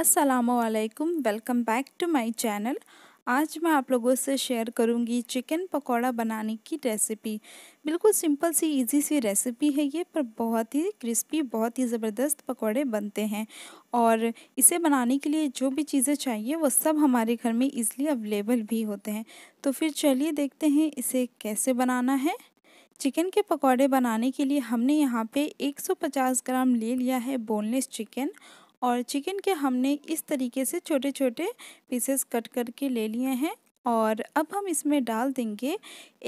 असलकम welcome back to my channel आज मैं आप लोगों से शेयर करूंगी चिकन पकौड़ा बनाने की रेसिपी बिल्कुल सिंपल सी इजी सी रेसिपी है ये पर बहुत ही क्रिस्पी बहुत ही ज़बरदस्त पकौड़े बनते हैं और इसे बनाने के लिए जो भी चीज़ें चाहिए वो सब हमारे घर में इजली अवेलेबल भी होते हैं तो फिर चलिए देखते हैं इसे कैसे बनाना है चिकन के पकौड़े बनाने के लिए हमने यहाँ पे 150 ग्राम ले लिया है बोनलेस चिकन और चिकन के हमने इस तरीके से छोटे छोटे पीसेस कट करके ले लिए हैं और अब हम इसमें डाल देंगे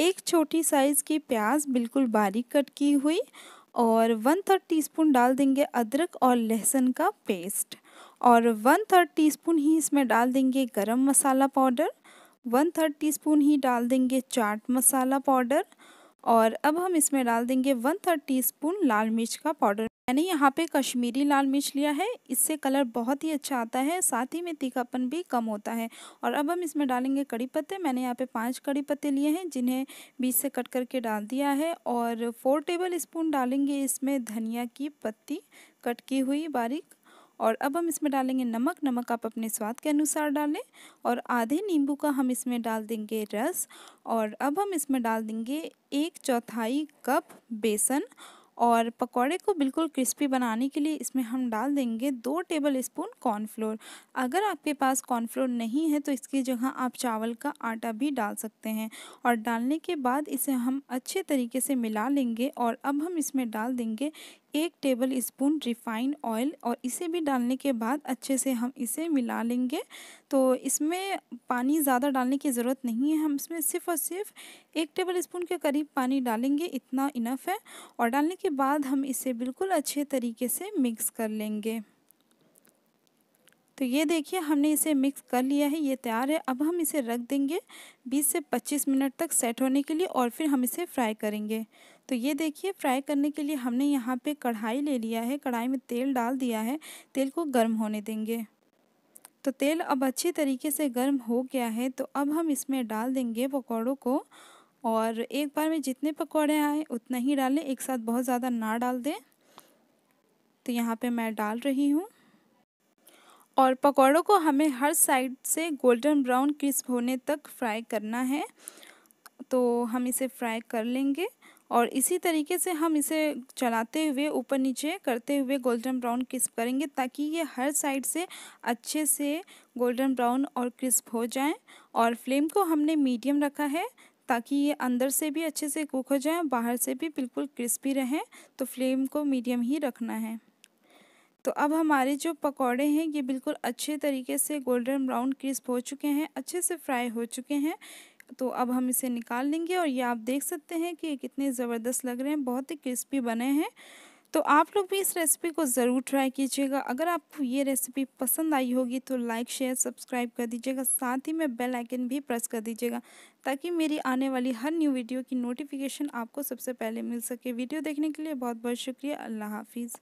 एक छोटी साइज़ की प्याज बिल्कुल बारीक कट की हुई और वन थर्ड टीस्पून डाल देंगे अदरक और लहसुन का पेस्ट और वन थर्ड टीस्पून ही इसमें डाल देंगे garam masala powder one third teaspoon ही डाल देंगे चाट मसाला पाउडर और अब हम इसमें डाल देंगे वन थर्ड टी स्पून लाल मिर्च का पाउडर मैंने यहाँ पे कश्मीरी लाल मिर्च लिया है इससे कलर बहुत ही अच्छा आता है साथ ही में तीखापन भी कम होता है और अब हम इसमें डालेंगे कड़ी पत्ते मैंने यहाँ पे पांच कड़ी पत्ते लिए हैं जिन्हें बीच से कट करके डाल दिया है और फोर टेबल स्पून डालेंगे इसमें धनिया की पत्ती कट की हुई बारीक और अब हम इसमें डालेंगे नमक नमक आप अपने स्वाद के अनुसार डालें और आधे नींबू का हम इसमें डाल देंगे रस और अब हम इसमें डाल देंगे एक चौथाई कप बेसन और पकौड़े को बिल्कुल क्रिस्पी बनाने के लिए इसमें हम डाल देंगे दो टेबल स्पून कॉर्नफ्लोर अगर आपके पास कॉर्नफ्लोर नहीं है तो इसकी जगह आप चावल का आटा भी डाल सकते हैं और डालने के बाद इसे हम अच्छे तरीके से मिला लेंगे और अब हम इसमें डाल देंगे एक टेबल स्पून रिफाइंड ऑयल और इसे भी डालने के बाद अच्छे से हम इसे मिला लेंगे तो इसमें पानी ज़्यादा डालने की ज़रूरत नहीं है हम इसमें सिर्फ और सिर्फ एक टेबल स्पून के करीब पानी डालेंगे इतना इनफ है और डालने के बाद हम इसे बिल्कुल अच्छे तरीके से मिक्स कर लेंगे तो ये देखिए हमने इसे मिक्स कर लिया है ये तैयार है अब हम इसे रख देंगे 20 से 25 मिनट तक सेट होने के लिए और फिर हम इसे फ्राई करेंगे तो ये देखिए फ्राई करने के लिए हमने यहाँ पे कढ़ाई ले लिया है कढ़ाई में तेल डाल दिया है तेल को गर्म होने देंगे तो तेल अब अच्छी तरीके से गर्म हो गया है तो अब हम इसमें डाल देंगे पकौड़ों को और एक बार में जितने पकौड़े आए उतना ही डालें एक साथ बहुत ज़्यादा ना डाल दें तो यहाँ पे मैं डाल रही हूँ और पकौड़ों को हमें हर साइड से गोल्डन ब्राउन क्रिस्प होने तक फ्राई करना है तो हम इसे फ्राई कर लेंगे और इसी तरीके से हम इसे चलाते हुए ऊपर नीचे करते हुए गोल्डन ब्राउन क्रिस्प करेंगे ताकि ये हर साइड से अच्छे से गोल्डन ब्राउन और क्रिस्प हो जाए और फ्लेम को हमने मीडियम रखा है ताकि ये अंदर से भी अच्छे से कुक हो जाए बाहर से भी बिल्कुल क्रिस्पी रहें तो फ्लेम को मीडियम ही रखना है तो अब हमारे जो पकौड़े हैं ये बिल्कुल अच्छे तरीके से गोल्डन ब्राउन क्रिस्प हो चुके हैं अच्छे से फ्राई हो चुके हैं तो अब हम इसे निकाल लेंगे और ये आप देख सकते हैं कि कितने ज़बरदस्त लग रहे हैं बहुत ही क्रिस्पी बने हैं तो आप लोग भी इस रेसिपी को ज़रूर ट्राई कीजिएगा अगर आपको ये रेसिपी पसंद आई होगी तो लाइक शेयर सब्सक्राइब कर दीजिएगा साथ ही में बेल आइकन भी प्रेस कर दीजिएगा ताकि मेरी आने वाली हर न्यू वीडियो की नोटिफिकेशन आपको सबसे पहले मिल सके वीडियो देखने के लिए बहुत बहुत शुक्रिया अल्लाह हाफिज़